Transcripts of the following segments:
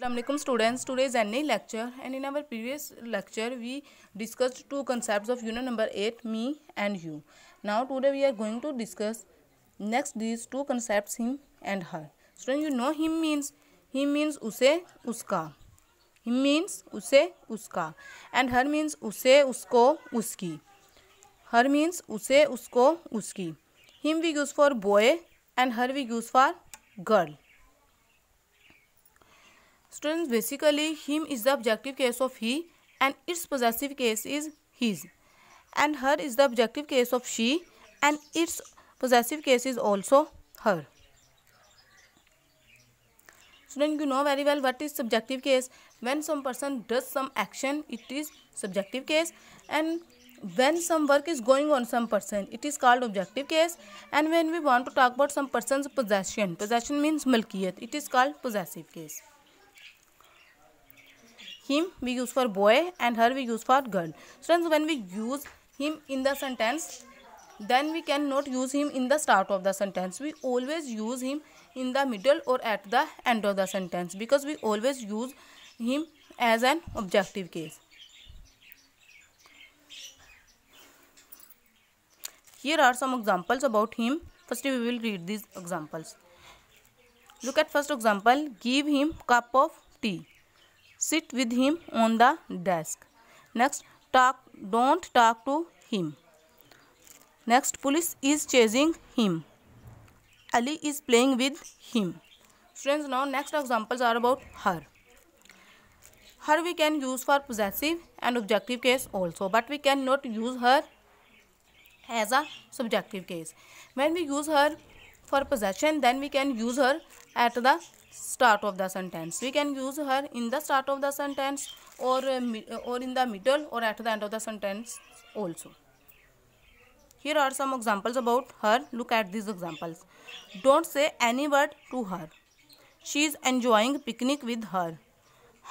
Assalamualaikum students today is NA lecture and in our previous lecture we discussed two concepts of unit number 8 me and you now today we are going to discuss next these two concepts him and her student you know him means he means उसे उसका he means उसे उसका and her means उसे उसको उसकी her means उसे उसको उसकी him we use for boy and her we use for girl Students, basically him is the objective case of he and its possessive case is his. And her is the objective case of she and its possessive case is also her. Students, you know very well what is subjective case. When some person does some action, it is subjective case. And when some work is going on some person it is called objective case and when we want to talk about some person's possession possession means malkiyat it is called possessive case him we use for boy and her we use for girl Friends, when we use him in the sentence then we cannot use him in the start of the sentence we always use him in the middle or at the end of the sentence because we always use him as an objective case here are some examples about him first we will read these examples look at first example give him cup of tea Sit with him on the desk. Next, talk. Don't talk to him. Next, police is chasing him. Ali is playing with him. Friends, now next examples are about her. Her we can use for possessive and objective case also, but we cannot use her as a subjective case. When we use her for possession, then we can use her at the start of the sentence we can use her in the start of the sentence or uh, uh, or in the middle or at the end of the sentence also here are some examples about her look at these examples don't say any word to her she is enjoying picnic with her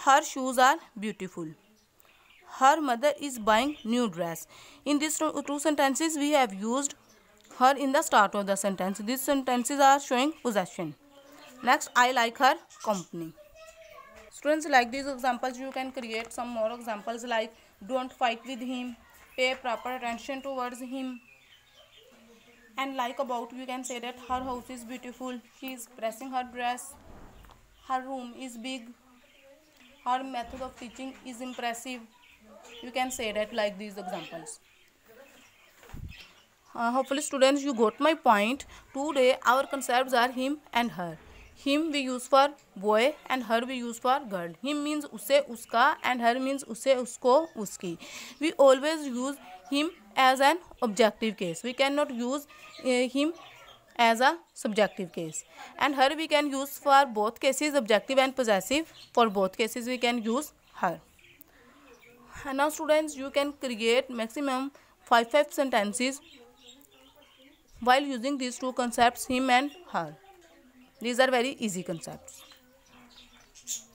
her shoes are beautiful her mother is buying new dress in these two sentences we have used her in the start of the sentence these sentences are showing possession next i like her company students like these examples you can create some more examples like don't fight with him pay proper attention towards him and like about you can say that her house is beautiful she is pressing her dress her room is big her method of teaching is impressive you can say that like these examples uh, hopefully students you got my point today our concepts are him and her him we use for boy and her we use for girl. Him means use uska and her means use usko, uski. We always use him as an objective case. We cannot use use eh, as a subjective case and her we can use for both cases objective and possessive for both cases we can use her and now students you can create maximum 5 5 sentences while using these two concepts him and her these are very easy concepts.